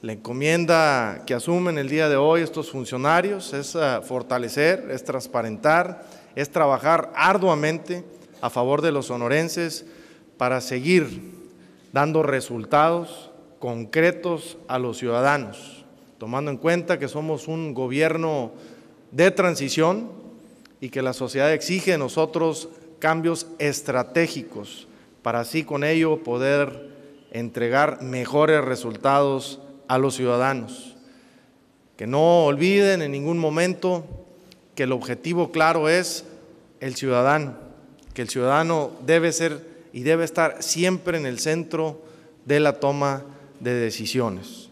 La encomienda que asumen el día de hoy estos funcionarios es eh, fortalecer, es transparentar, es trabajar arduamente a favor de los sonorenses para seguir dando resultados concretos a los ciudadanos, tomando en cuenta que somos un gobierno de transición y que la sociedad exige de nosotros cambios estratégicos para así con ello poder entregar mejores resultados a los ciudadanos. Que no olviden en ningún momento que el objetivo claro es el ciudadano, que el ciudadano debe ser y debe estar siempre en el centro de la toma de decisiones.